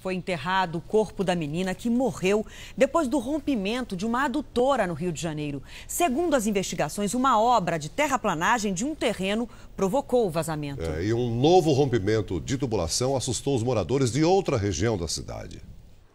foi enterrado o corpo da menina que morreu depois do rompimento de uma adutora no Rio de Janeiro. Segundo as investigações, uma obra de terraplanagem de um terreno provocou o vazamento. É, e um novo rompimento de tubulação assustou os moradores de outra região da cidade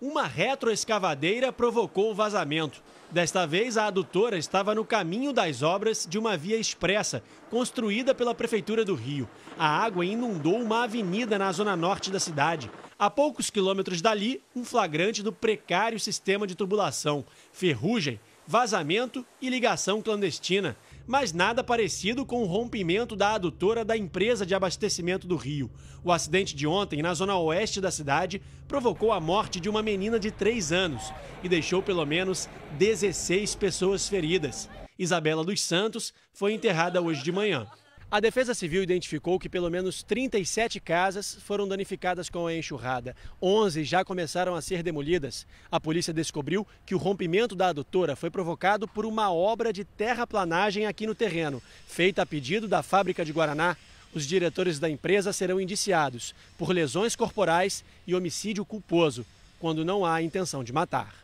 uma retroescavadeira provocou o vazamento. Desta vez, a adutora estava no caminho das obras de uma via expressa, construída pela Prefeitura do Rio. A água inundou uma avenida na zona norte da cidade. A poucos quilômetros dali, um flagrante do precário sistema de tubulação. Ferrugem vazamento e ligação clandestina, mas nada parecido com o rompimento da adutora da empresa de abastecimento do Rio. O acidente de ontem, na zona oeste da cidade, provocou a morte de uma menina de 3 anos e deixou pelo menos 16 pessoas feridas. Isabela dos Santos foi enterrada hoje de manhã. A Defesa Civil identificou que pelo menos 37 casas foram danificadas com a enxurrada. 11 já começaram a ser demolidas. A polícia descobriu que o rompimento da adutora foi provocado por uma obra de terraplanagem aqui no terreno, feita a pedido da fábrica de Guaraná. Os diretores da empresa serão indiciados por lesões corporais e homicídio culposo, quando não há intenção de matar.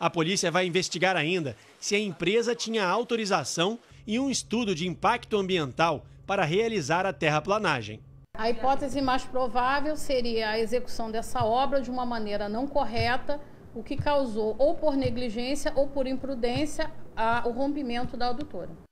A polícia vai investigar ainda se a empresa tinha autorização e um estudo de impacto ambiental para realizar a terraplanagem. A hipótese mais provável seria a execução dessa obra de uma maneira não correta, o que causou, ou por negligência ou por imprudência, a, o rompimento da adutora.